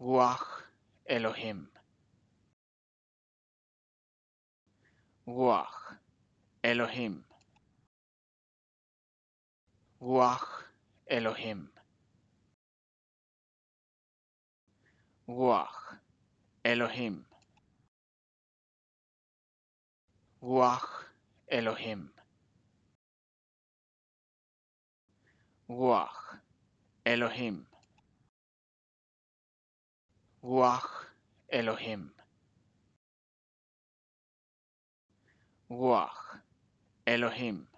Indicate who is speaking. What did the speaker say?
Speaker 1: Ruach Elohim. Ruach Elohim. Ruach Elohim. Ruach Elohim. Ruach Elohim. Ruach Elohim. Ruach Elohim. Ruach Elohim.